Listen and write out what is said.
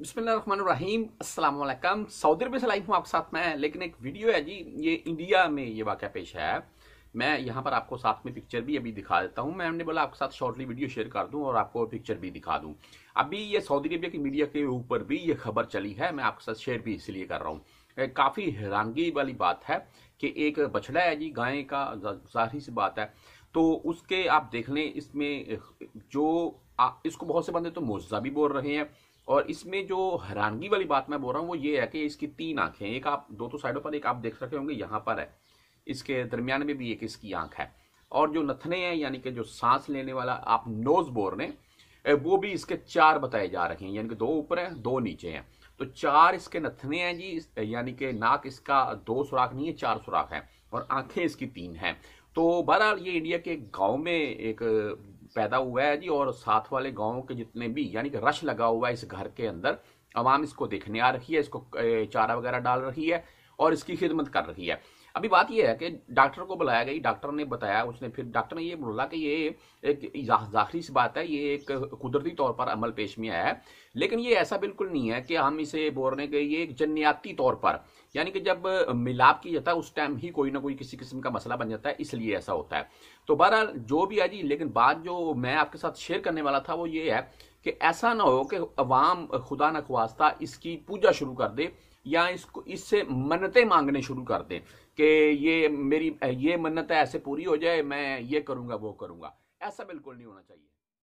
बिस्मिल्लाहिर्रहमानिर्रहीम अस्सलाम वालेकुम सऊदी अरब से लाइव हूँ आपके साथ मैं लेकिन एक वीडियो है जी ये इंडिया में ये वाक़ पेश है मैं यहाँ पर आपको साथ में पिक्चर भी अभी दिखा देता हूँ मैंने बोला आपके साथ शॉर्टली वीडियो शेयर कर दूँ और आपको पिक्चर भी दिखा दूँ अभी ये सऊदी अरबिया की मीडिया के ऊपर भी ये खबर चली है मैं आपके साथ शेयर भी इसलिए कर रहा हूँ काफ़ी हैरानगी वाली बात है कि एक बछड़ा है जी गाय का जाहिर सी बात है तो उसके आप देख लें इसमें जो आ, इसको बहुत से बंदे तो मुआवजा भी बोल रहे हैं और इसमें जो हैरानगी वाली बात मैं बोल रहा हूँ वो ये है कि इसकी तीन आंखें एक आप दो तो साइडों पर एक आप देख रखे होंगे यहाँ पर है इसके दरमियान में भी एक इसकी आंख है और जो नथने हैं यानी कि जो सांस लेने वाला आप नोज बोर ने वो भी इसके चार बताए जा रहे हैं यानी कि दो ऊपर हैं दो नीचे हैं तो चार इसके नथने हैं जी यानी कि नाक इसका दो सुराख नहीं है चार सुराख है और आंखें इसकी तीन हैं तो बहरहाल ये इंडिया के गांव में एक पैदा हुआ है जी और साथ वाले गाँव के जितने भी यानी कि रश लगा हुआ है इस घर के अंदर आवाम इसको देखने आ रही है इसको चारा वगैरह डाल रही है और इसकी खिदमत कर रही है अभी बात यह है कि डॉक्टर को बुलाया गई डॉक्टर ने बताया उसने फिर डॉक्टर ने यह बोला कि ये एक जाखिरी सी बात है ये एक कुदरती तौर पर अमल पेश में आया है लेकिन ये ऐसा बिल्कुल नहीं है कि हम इसे बोल रहे हैं कि ये एक जन्याती तौर पर यानी कि जब मिलाप किया जाता है उस टाइम ही कोई ना कोई किसी किस्म का मसला बन जाता है इसलिए ऐसा होता है तो बहरहाल जो भी है जी लेकिन बात जो मैं आपके साथ शेयर करने वाला था वो ये है कि ऐसा ना हो कि अवाम खुदा नखवास्ता इसकी पूजा शुरू कर दे या इसको इससे मन्नतें मांगने शुरू कर दें कि ये मेरी ये मन्नत ऐसे पूरी हो जाए मैं ये करूँगा वो करूँगा ऐसा बिल्कुल नहीं होना चाहिए